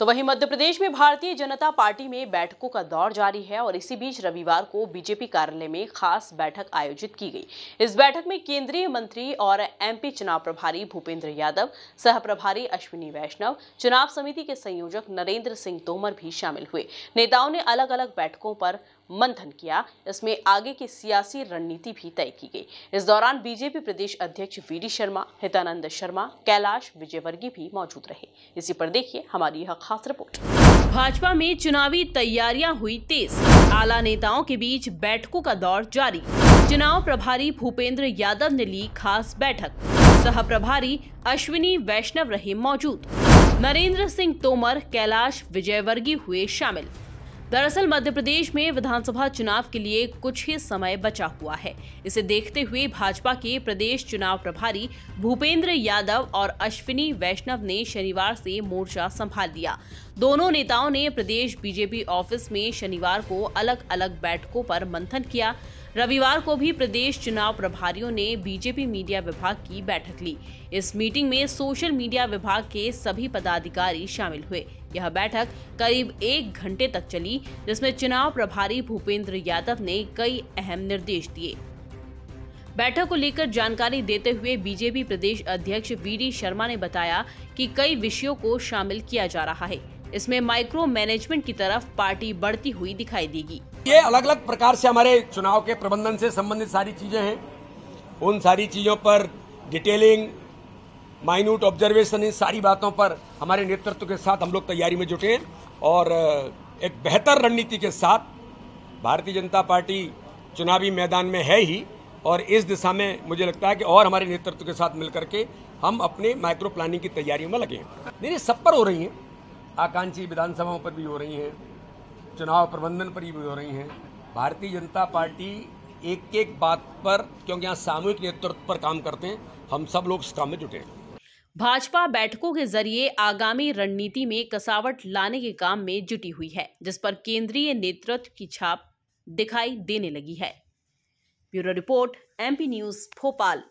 तो वहीं मध्य प्रदेश में भारतीय जनता पार्टी में बैठकों का दौर जारी है और इसी बीच रविवार को बीजेपी कार्यालय में खास बैठक आयोजित की गई इस बैठक में केंद्रीय मंत्री और एमपी चुनाव प्रभारी भूपेंद्र यादव सह प्रभारी अश्विनी वैष्णव चुनाव समिति के संयोजक नरेंद्र सिंह तोमर भी शामिल हुए नेताओं ने अलग अलग बैठकों पर मंथन किया इसमें आगे की सियासी रणनीति भी तय की गई इस दौरान बीजेपी प्रदेश अध्यक्ष वी शर्मा हितानंद शर्मा कैलाश विजयवर्गीय भी मौजूद रहे इसी पर देखिए हमारी यह खास रिपोर्ट भाजपा में चुनावी तैयारियां हुई तेज आला नेताओं के बीच बैठकों का दौर जारी चुनाव प्रभारी भूपेंद्र यादव ने ली खास बैठक सह प्रभारी अश्विनी वैष्णव रहे मौजूद नरेंद्र सिंह तोमर कैलाश विजयवर्गीय हुए शामिल दरअसल मध्य प्रदेश में विधानसभा चुनाव के लिए कुछ ही समय बचा हुआ है इसे देखते हुए भाजपा के प्रदेश चुनाव प्रभारी भूपेंद्र यादव और अश्विनी वैष्णव ने शनिवार से मोर्चा संभाल लिया दोनों नेताओं ने प्रदेश बीजेपी ऑफिस में शनिवार को अलग अलग बैठकों पर मंथन किया रविवार को भी प्रदेश चुनाव प्रभारियों ने बीजेपी मीडिया विभाग की बैठक ली इस मीटिंग में सोशल मीडिया विभाग के सभी पदाधिकारी शामिल हुए यह बैठक करीब एक घंटे तक चली जिसमें चुनाव प्रभारी भूपेंद्र यादव ने कई अहम निर्देश दिए बैठक को लेकर जानकारी देते हुए बीजेपी प्रदेश अध्यक्ष वी शर्मा ने बताया कि कई विषयों को शामिल किया जा रहा है इसमें माइक्रो मैनेजमेंट की तरफ पार्टी बढ़ती हुई दिखाई देगी ये अलग अलग प्रकार से हमारे चुनाव के प्रबंधन से संबंधित सारी चीज़ें हैं उन सारी चीज़ों पर डिटेलिंग माइन्यूट ऑब्जर्वेशन इन सारी बातों पर हमारे नेतृत्व के साथ हम लोग तैयारी में जुटे हैं और एक बेहतर रणनीति के साथ भारतीय जनता पार्टी चुनावी मैदान में है ही और इस दिशा में मुझे लगता है कि और हमारे नेतृत्व के साथ मिलकर के हम अपने माइक्रो प्लानिंग की तैयारियों में लगे हैं नहीं सब पर हो रही हैं आकांक्षी विधानसभाओं पर भी हो रही हैं चुनाव प्रबंधन पर ही हो रही हैं भारतीय जनता पार्टी एक एक बात पर क्योंकि यहाँ सामूहिक नेतृत्व पर काम करते हैं हम सब लोग इस काम में जुटे हैं भाजपा बैठकों के जरिए आगामी रणनीति में कसावट लाने के काम में जुटी हुई है जिस पर केंद्रीय नेतृत्व की छाप दिखाई देने लगी है bureau report MP news Bhopal